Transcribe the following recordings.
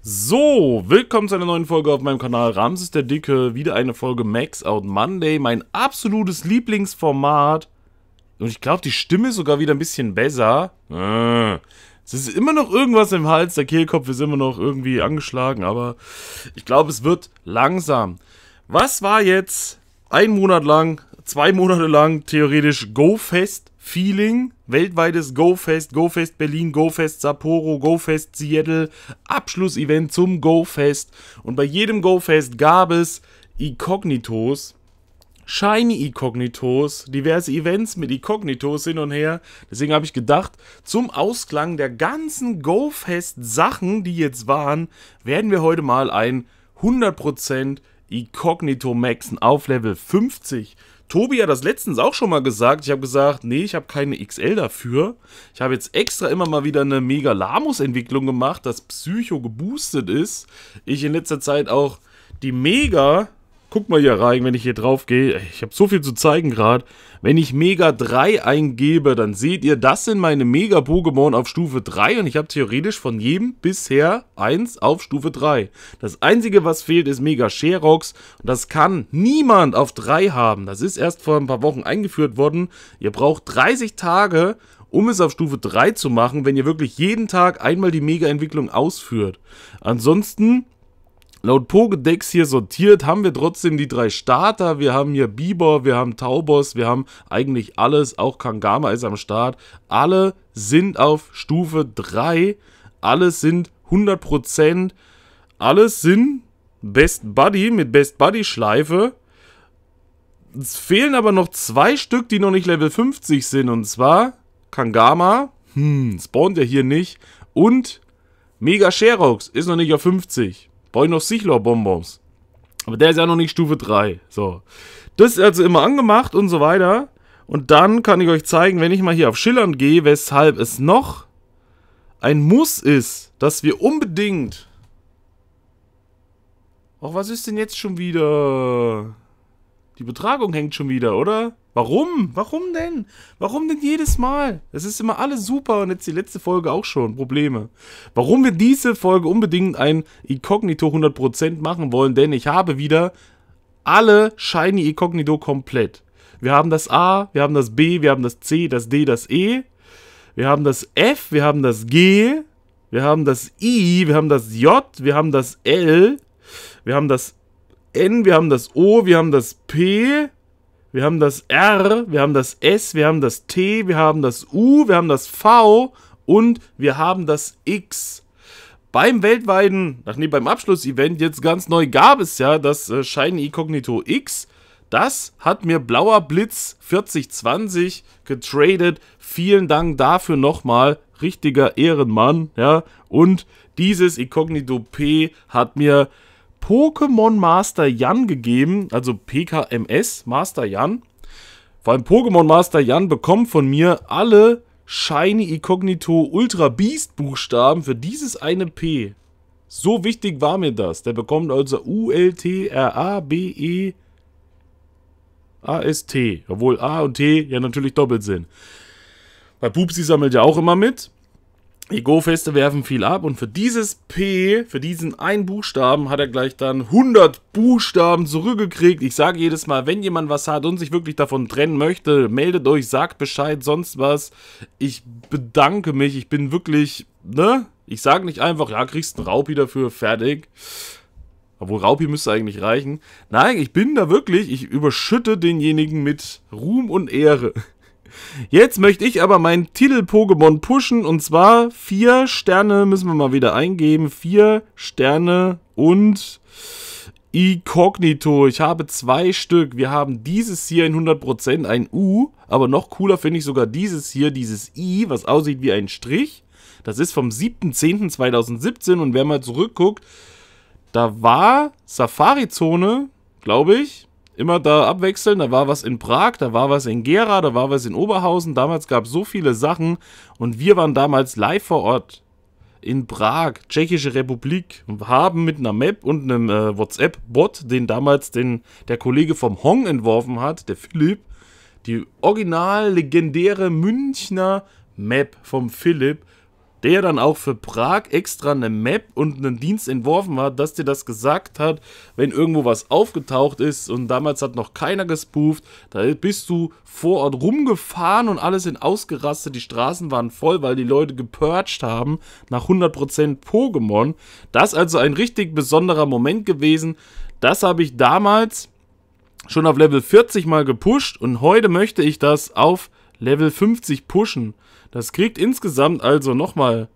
So, willkommen zu einer neuen Folge auf meinem Kanal Ramses der Dicke. Wieder eine Folge Max Out Monday, mein absolutes Lieblingsformat. Und ich glaube, die Stimme ist sogar wieder ein bisschen besser. Äh. Es ist immer noch irgendwas im Hals, der Kehlkopf ist immer noch irgendwie angeschlagen, aber ich glaube, es wird langsam. Was war jetzt ein Monat lang, zwei Monate lang theoretisch Go-Fest? Feeling, weltweites GoFest, GoFest Berlin, GoFest Sapporo, GoFest Seattle, Abschlussevent zum GoFest. Und bei jedem GoFest gab es Incognitos, Shiny Incognitos, diverse Events mit Incognitos hin und her. Deswegen habe ich gedacht, zum Ausklang der ganzen GoFest-Sachen, die jetzt waren, werden wir heute mal ein 100% Incognito maxen auf Level 50. Tobi hat das letztens auch schon mal gesagt. Ich habe gesagt, nee, ich habe keine XL dafür. Ich habe jetzt extra immer mal wieder eine Mega-Lamus-Entwicklung gemacht, dass Psycho geboostet ist. Ich in letzter Zeit auch die Mega Guck mal hier rein, wenn ich hier drauf gehe. Ich habe so viel zu zeigen gerade. Wenn ich Mega 3 eingebe, dann seht ihr, das sind meine Mega-Pokémon auf Stufe 3. Und ich habe theoretisch von jedem bisher eins auf Stufe 3. Das Einzige, was fehlt, ist Mega Sherox. Und das kann niemand auf 3 haben. Das ist erst vor ein paar Wochen eingeführt worden. Ihr braucht 30 Tage, um es auf Stufe 3 zu machen, wenn ihr wirklich jeden Tag einmal die Mega-Entwicklung ausführt. Ansonsten Laut Pokedex hier sortiert haben wir trotzdem die drei Starter. Wir haben hier Bieber, wir haben Taubos, wir haben eigentlich alles. Auch Kangama ist am Start. Alle sind auf Stufe 3. Alle sind 100%. Alles sind Best Buddy mit Best Buddy Schleife. Es fehlen aber noch zwei Stück, die noch nicht Level 50 sind. Und zwar Kangama. Hm, spawnt ja hier nicht. Und Mega Sherox ist noch nicht auf 50. Brauche ich noch Sichlor-Bonbons. Aber der ist ja noch nicht Stufe 3. So. Das ist also immer angemacht und so weiter. Und dann kann ich euch zeigen, wenn ich mal hier auf Schillern gehe, weshalb es noch ein Muss ist, dass wir unbedingt... Och, was ist denn jetzt schon wieder? Die Betragung hängt schon wieder, oder? Warum? Warum denn? Warum denn jedes Mal? Es ist immer alles super und jetzt die letzte Folge auch schon. Probleme. Warum wir diese Folge unbedingt ein Incognito 100% machen wollen, denn ich habe wieder alle Shiny Incognito komplett. Wir haben das A, wir haben das B, wir haben das C, das D, das E. Wir haben das F, wir haben das G, wir haben das I, wir haben das J, wir haben das L, wir haben das N, wir haben das O, wir haben das P, wir haben das R, wir haben das S, wir haben das T, wir haben das U, wir haben das V und wir haben das X. Beim weltweiten, ach nee, beim Abschlussevent jetzt ganz neu gab es ja das äh, Shiny Incognito X. Das hat mir Blauer Blitz 4020 getradet. Vielen Dank dafür nochmal. Richtiger Ehrenmann, ja. Und dieses Incognito P hat mir Pokémon Master Jan gegeben, also PKMS Master Jan. Vor allem Pokémon Master Jan bekommt von mir alle Shiny Incognito Ultra Beast Buchstaben für dieses eine P. So wichtig war mir das. Der bekommt also U, L, T, R, A, B, E, A, S, T. Obwohl A und T ja natürlich doppelt sind. Bei Pupsi sammelt ja auch immer mit ego feste werfen viel ab und für dieses P, für diesen einen Buchstaben, hat er gleich dann 100 Buchstaben zurückgekriegt. Ich sage jedes Mal, wenn jemand was hat und sich wirklich davon trennen möchte, meldet euch, sagt Bescheid, sonst was. Ich bedanke mich, ich bin wirklich, ne? Ich sage nicht einfach, ja, kriegst einen Raupi dafür, fertig. Obwohl Raupi müsste eigentlich reichen. Nein, ich bin da wirklich, ich überschütte denjenigen mit Ruhm und Ehre. Jetzt möchte ich aber mein Titel-Pokémon pushen und zwar vier Sterne müssen wir mal wieder eingeben. Vier Sterne und Incognito. Ich habe zwei Stück. Wir haben dieses hier in 100% ein U, aber noch cooler finde ich sogar dieses hier, dieses I, was aussieht wie ein Strich. Das ist vom 7.10.2017 und wer mal zurückguckt, da war Safari-Zone, glaube ich, immer da abwechseln. Da war was in Prag, da war was in Gera, da war was in Oberhausen. Damals gab es so viele Sachen und wir waren damals live vor Ort in Prag, Tschechische Republik, und haben mit einer Map und einem äh, WhatsApp-Bot, den damals den, der Kollege vom Hong entworfen hat, der Philipp, die original legendäre Münchner Map vom Philipp der dann auch für Prag extra eine Map und einen Dienst entworfen hat, dass dir das gesagt hat, wenn irgendwo was aufgetaucht ist und damals hat noch keiner gespooft, da bist du vor Ort rumgefahren und alles sind ausgerastet, die Straßen waren voll, weil die Leute gepurcht haben nach 100% Pokémon. Das ist also ein richtig besonderer Moment gewesen. Das habe ich damals schon auf Level 40 mal gepusht und heute möchte ich das auf Level 50 pushen. Das kriegt insgesamt also nochmal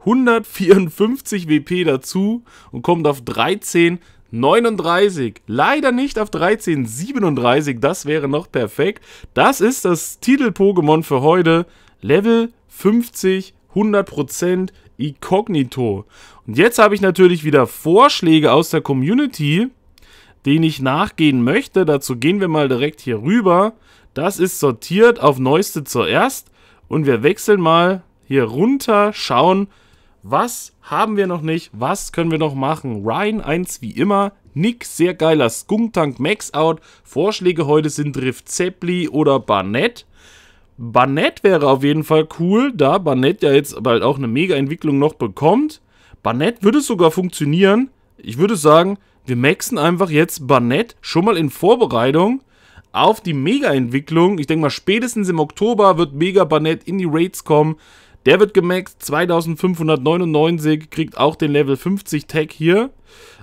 154 WP dazu und kommt auf 13,39. Leider nicht auf 13,37, Das wäre noch perfekt. Das ist das Titel-Pokémon für heute. Level 50, 100% Incognito. Und jetzt habe ich natürlich wieder Vorschläge aus der Community, denen ich nachgehen möchte. Dazu gehen wir mal direkt hier rüber. Das ist sortiert auf Neueste zuerst. Und wir wechseln mal hier runter, schauen, was haben wir noch nicht, was können wir noch machen. Ryan 1 wie immer, Nick, sehr geiler Skunk Tank Max Out. Vorschläge heute sind Drift Zeppli oder Barnett. Barnett wäre auf jeden Fall cool, da Barnett ja jetzt bald auch eine Mega-Entwicklung noch bekommt. Barnett würde sogar funktionieren. Ich würde sagen, wir maxen einfach jetzt Barnett schon mal in Vorbereitung auf die Mega-Entwicklung. Ich denke mal, spätestens im Oktober wird Mega banett in die Raids kommen. Der wird gemaxed, 2599, kriegt auch den Level 50 Tag hier.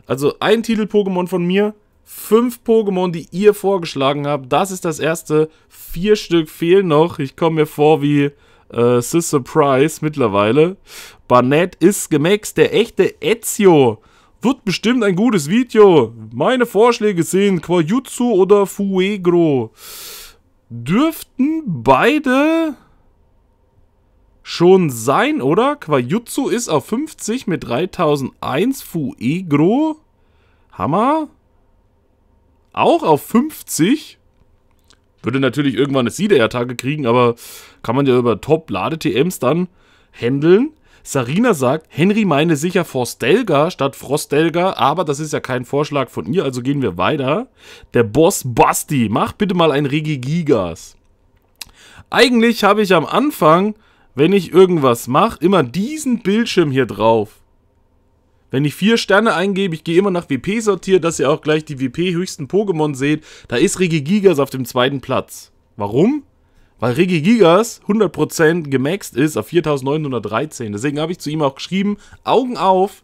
Also ein Titel-Pokémon von mir, fünf Pokémon, die ihr vorgeschlagen habt. Das ist das erste. Vier Stück fehlen noch. Ich komme mir vor wie äh, Sister Price mittlerweile. Barnett ist gemaxed, der echte Ezio. Wird bestimmt ein gutes Video. Meine Vorschläge sind Quajutsu oder Fuegro. Dürften beide schon sein, oder? Quajutsu ist auf 50 mit 3001. Fuegro. Hammer. Auch auf 50. Würde natürlich irgendwann eine Siederjagd-Tage kriegen, aber kann man ja über Top-Lade-TMs dann handeln. Sarina sagt, Henry meine sicher Forstelga statt Frostelga, aber das ist ja kein Vorschlag von ihr, also gehen wir weiter. Der Boss Basti, mach bitte mal ein Regigigas. Eigentlich habe ich am Anfang, wenn ich irgendwas mache, immer diesen Bildschirm hier drauf. Wenn ich vier Sterne eingebe, ich gehe immer nach WP sortiert, dass ihr auch gleich die WP höchsten Pokémon seht. Da ist Regigigas auf dem zweiten Platz. Warum? Weil Ricky Gigas 100% gemaxt ist auf 4913. Deswegen habe ich zu ihm auch geschrieben, Augen auf.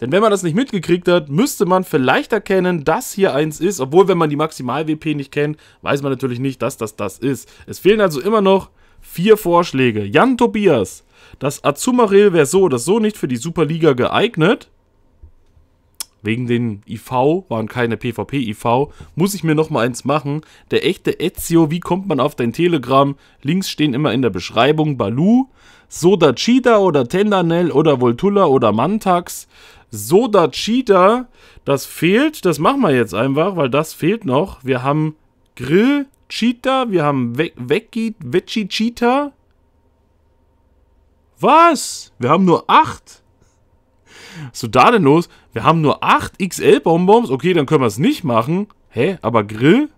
Denn wenn man das nicht mitgekriegt hat, müsste man vielleicht erkennen, dass hier eins ist. Obwohl, wenn man die Maximal-WP nicht kennt, weiß man natürlich nicht, dass das das ist. Es fehlen also immer noch vier Vorschläge. Jan Tobias. Das Azumarill wäre so oder so nicht für die Superliga geeignet. Wegen den IV waren keine PvP-IV. Muss ich mir nochmal eins machen. Der echte Ezio, wie kommt man auf dein Telegram? Links stehen immer in der Beschreibung. Balu, Soda Cheetah oder Tendernel oder Voltulla oder Mantax. Soda Cheetah, das fehlt. Das machen wir jetzt einfach, weil das fehlt noch. Wir haben Grill Cheetah, wir haben Ve Veggie Cheetah. Was? Wir haben nur acht. Was ist du da denn los? Wir haben nur 8 XL-Bonbons. Okay, dann können wir es nicht machen. Hä? Aber Grill?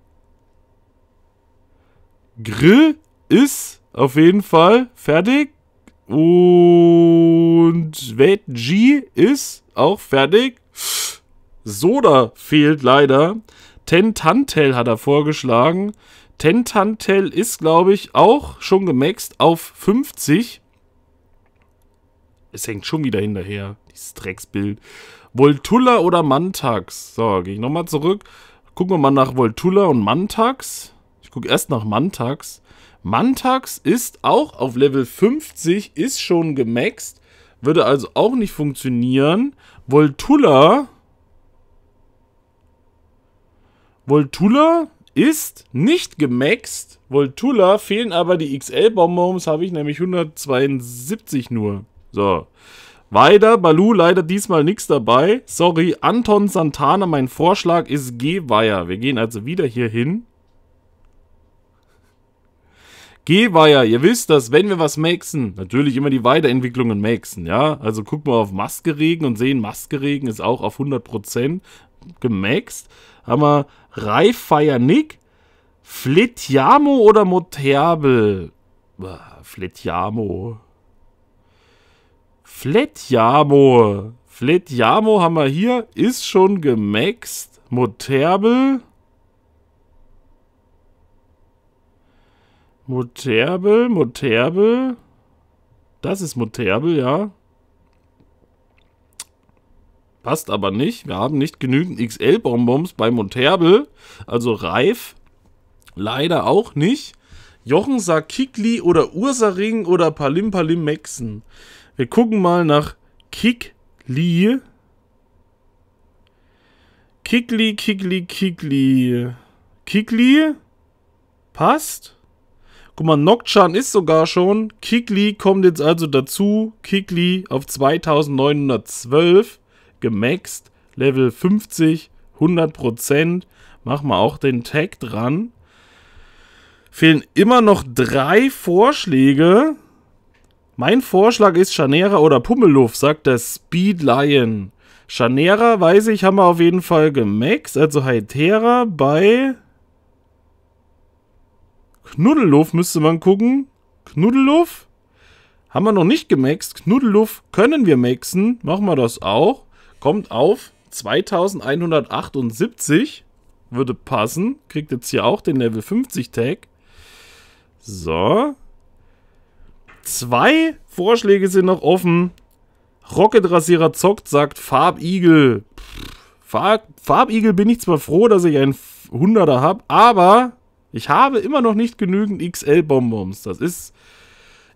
Grill ist auf jeden Fall fertig. Und G ist auch fertig. Soda fehlt leider. Tentantel hat er vorgeschlagen. Tentantel ist, glaube ich, auch schon gemaxt auf 50. Es hängt schon wieder hinterher, dieses Drecksbild. Voltulla oder Mantax? So, gehe ich nochmal zurück. Gucken wir mal nach Voltulla und Mantax. Ich gucke erst nach Mantax. Mantax ist auch auf Level 50, ist schon gemaxt. Würde also auch nicht funktionieren. Voltulla... Voltulla ist nicht gemaxt. Voltulla fehlen aber die XL-Bonbons, habe ich nämlich 172 nur. So. Weiter, Balu leider diesmal nichts dabei. Sorry, Anton Santana, mein Vorschlag ist Gehweier. Wir gehen also wieder hier hin. Gehweier, ihr wisst das, wenn wir was maxen, natürlich immer die Weiterentwicklungen maxen, ja? Also gucken wir auf Maskeregen und sehen, Maskeregen ist auch auf 100% gemaxt. Haben wir Reiffeier Nick, Fletiamo oder Moterbel? Fletiamo. Fletjamo. Fletjamo haben wir hier. Ist schon gemaxt. Moterbel. Moterbel, Moterbel. Das ist Moterbel, ja. Passt aber nicht. Wir haben nicht genügend XL-Bonbons bei Moterbel. Also reif. Leider auch nicht. Jochen sagt Kikli oder Ursaring oder Palim Palim Maxen. Wir gucken mal nach Kikli. Kikli, Kikli, Kikli. Kikli? Passt? Guck mal, Nokchan ist sogar schon. Kikli kommt jetzt also dazu. Kikli auf 2912. Gemaxt. Level 50. 100%. Mach mal auch den Tag dran. Fehlen immer noch drei Vorschläge. Mein Vorschlag ist Schanera oder Pummeluff, sagt der Speed Lion. Schanera, weiß ich, haben wir auf jeden Fall gemaxt, also Hytera bei Knuddelluff müsste man gucken. Knuddelluff haben wir noch nicht gemaxt. Knuddelluff können wir maxen, machen wir das auch. Kommt auf 2178, würde passen, kriegt jetzt hier auch den Level 50 Tag. So, Zwei Vorschläge sind noch offen. Rocket-Rasierer zockt, sagt Farbigel. Farb, Farbigel bin ich zwar froh, dass ich einen 100er habe, aber ich habe immer noch nicht genügend XL-Bonbons. Das ist.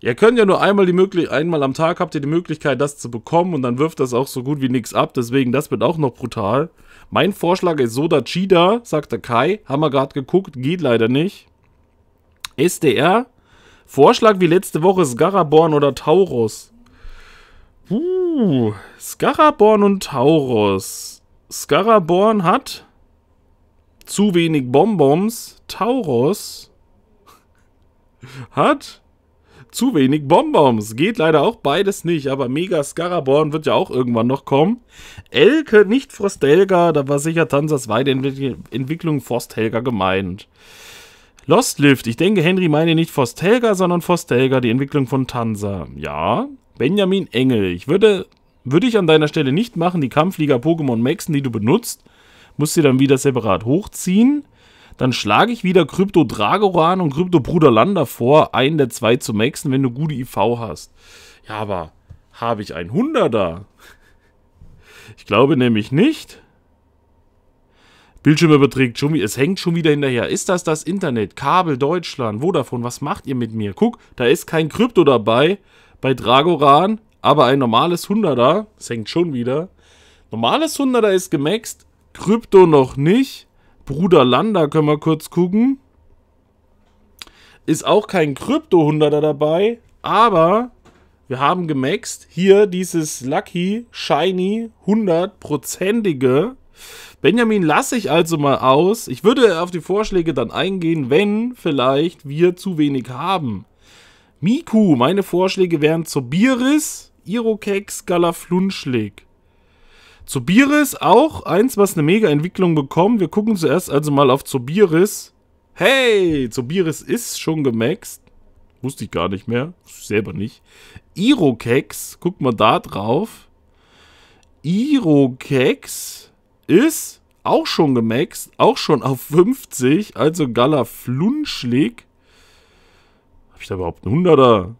Ihr könnt ja nur einmal die Möglichkeit, einmal am Tag habt ihr die Möglichkeit, das zu bekommen und dann wirft das auch so gut wie nichts ab. Deswegen, das wird auch noch brutal. Mein Vorschlag ist Soda Chida, sagt der Kai. Haben wir gerade geguckt, geht leider nicht. SDR Vorschlag wie letzte Woche Scaraborn oder Taurus. Uh, Scaraborn und Taurus. Scaraborn hat zu wenig Bonbons. Taurus hat zu wenig Bonbons. Geht leider auch beides nicht, aber Mega Scaraborn wird ja auch irgendwann noch kommen. Elke, nicht Frostelga, da war sicher Tansas Weiterentwicklung Frostelga gemeint. Lost Lift. Ich denke, Henry meine nicht Forstelga, sondern Forstelga, die Entwicklung von Tansa. Ja, Benjamin Engel. Ich würde, würde ich an deiner Stelle nicht machen, die Kampfflieger-Pokémon Maxen, die du benutzt, musst sie dann wieder separat hochziehen. Dann schlage ich wieder Krypto Dragoran und Krypto Bruder Bruderlander vor, einen der zwei zu maxen, wenn du gute IV hast. Ja, aber habe ich ein Hunderter? Ich glaube nämlich nicht. Bildschirm überträgt schon wieder. Es hängt schon wieder hinterher. Ist das das Internet? Kabel, Deutschland, Vodafone, was macht ihr mit mir? Guck, da ist kein Krypto dabei bei Dragoran, aber ein normales 100er. Es hängt schon wieder. Normales 100er ist gemaxt. Krypto noch nicht. Bruder Landa können wir kurz gucken. Ist auch kein Krypto 100er dabei, aber wir haben gemaxt. Hier dieses Lucky Shiny 100%ige. Benjamin lasse ich also mal aus. Ich würde auf die Vorschläge dann eingehen, wenn vielleicht wir zu wenig haben. Miku, meine Vorschläge wären Zobiris, Irokex, Galaflunschlik. Zobiris auch eins, was eine Mega-Entwicklung bekommt. Wir gucken zuerst also mal auf Zobiris. Hey, Zobiris ist schon gemaxt. Wusste ich gar nicht mehr. Selber nicht. Irokex, guck mal da drauf. Irokex ist auch schon gemaxt, auch schon auf 50, also Gala Flunschlig. Hab ich da überhaupt einen Hunderter?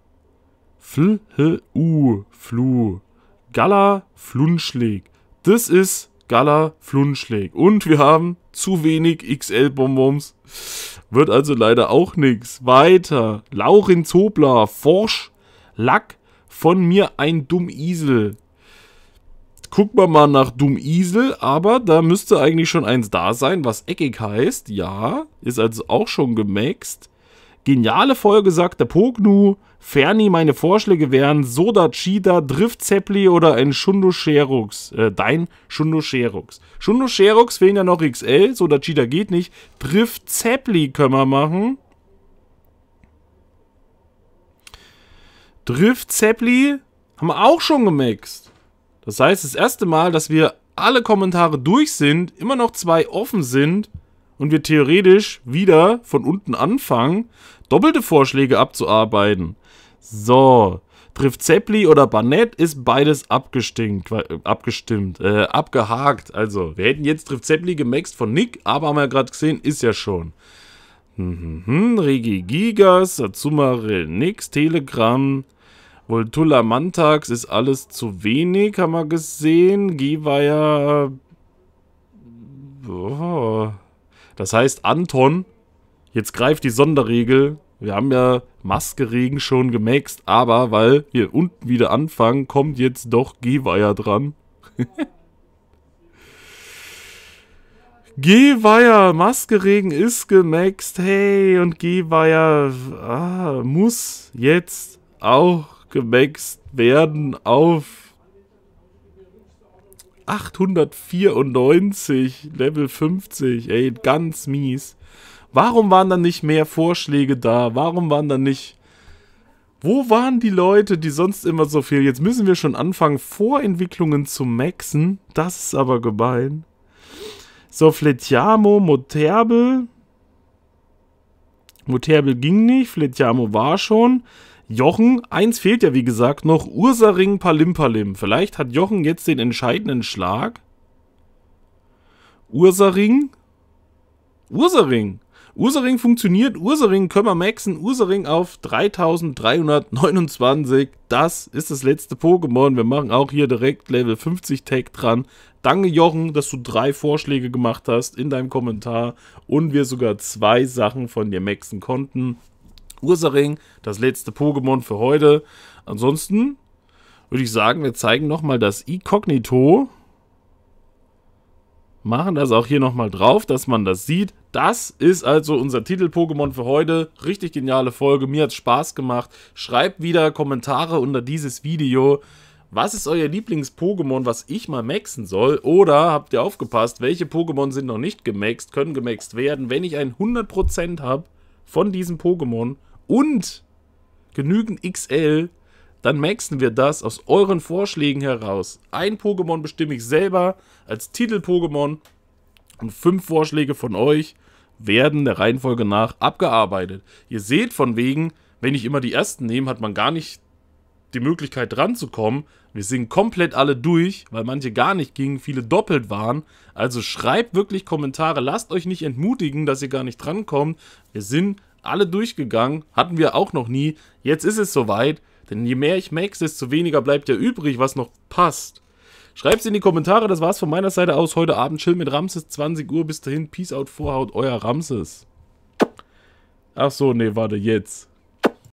Fl, h, u, flu. Gala Flunschlig. Das ist Gala Flunschlig. Und wir haben zu wenig XL-Bonbons. Wird also leider auch nichts. Weiter. Laurin Zobler, Forsch, Lack, von mir ein dumm Isel. Gucken wir mal nach Dummiesel, aber da müsste eigentlich schon eins da sein, was eckig heißt. Ja, ist also auch schon gemaxt. Geniale Folge, sagt der Pognu. Ferni, meine Vorschläge wären Soda Cheetah, Drift Zeppli oder ein Shundo Sherux. Äh, dein Shundo Sherux. Shundo Sherux fehlen ja noch XL. Soda Cheetah geht nicht. Drift Zeppli können wir machen. Drift Zeppli haben wir auch schon gemaxt. Das heißt, das erste Mal, dass wir alle Kommentare durch sind, immer noch zwei offen sind und wir theoretisch wieder von unten anfangen, doppelte Vorschläge abzuarbeiten. So, trifft Zeppli oder Barnett, ist beides abgestimmt, äh, abgestimmt äh, abgehakt. Also, wir hätten jetzt trifft Zeppli gemaxt von Nick, aber haben wir ja gerade gesehen, ist ja schon. Hm, hm, Regi Gigas, Satsuma Nix, Telegram, Voltulla Mantax ist alles zu wenig, haben wir gesehen. Guy war Oh. Das heißt, Anton, jetzt greift die Sonderregel. Wir haben ja Maskeregen schon gemaxt, aber weil wir unten wieder anfangen, kommt jetzt doch Gehweiher dran. Gehweiher, Maskeregen ist gemaxt, hey, und Gehweiher ah, muss jetzt auch hochgemaxt werden auf 894, Level 50. Ey, ganz mies. Warum waren da nicht mehr Vorschläge da? Warum waren da nicht... Wo waren die Leute, die sonst immer so viel... Jetzt müssen wir schon anfangen, Vorentwicklungen zu maxen. Das ist aber gemein. So, Soffletiamo, Moterbel. Moterbel ging nicht, Fletiamo war schon. Jochen, eins fehlt ja wie gesagt noch, Ursaring Palimpalim. Vielleicht hat Jochen jetzt den entscheidenden Schlag. Ursaring. Ursaring. Ursaring funktioniert, Ursaring können wir maxen, Ursaring auf 3329, das ist das letzte Pokémon, wir machen auch hier direkt Level 50 Tag dran. Danke Jochen, dass du drei Vorschläge gemacht hast in deinem Kommentar und wir sogar zwei Sachen von dir maxen konnten. Ursaring, das letzte Pokémon für heute. Ansonsten würde ich sagen, wir zeigen nochmal das Inkognito. Machen das auch hier nochmal drauf, dass man das sieht. Das ist also unser Titel-Pokémon für heute. Richtig geniale Folge. Mir hat Spaß gemacht. Schreibt wieder Kommentare unter dieses Video. Was ist euer Lieblings-Pokémon, was ich mal maxen soll? Oder habt ihr aufgepasst, welche Pokémon sind noch nicht gemaxt, können gemaxt werden? Wenn ich ein 100% habe von diesem Pokémon, und genügend XL, dann maxen wir das aus euren Vorschlägen heraus. Ein Pokémon bestimme ich selber als Titel-Pokémon und fünf Vorschläge von euch werden der Reihenfolge nach abgearbeitet. Ihr seht von wegen, wenn ich immer die ersten nehme, hat man gar nicht die Möglichkeit dran zu kommen. Wir sind komplett alle durch, weil manche gar nicht gingen, viele doppelt waren. Also schreibt wirklich Kommentare, lasst euch nicht entmutigen, dass ihr gar nicht drankommt. Wir sind alle durchgegangen, hatten wir auch noch nie. Jetzt ist es soweit, denn je mehr ich max, desto weniger bleibt ja übrig, was noch passt. Schreibt es in die Kommentare, das war's von meiner Seite aus. Heute Abend Chill mit Ramses, 20 Uhr, bis dahin, Peace out, Vorhaut, euer Ramses. Ach so, nee, warte, jetzt.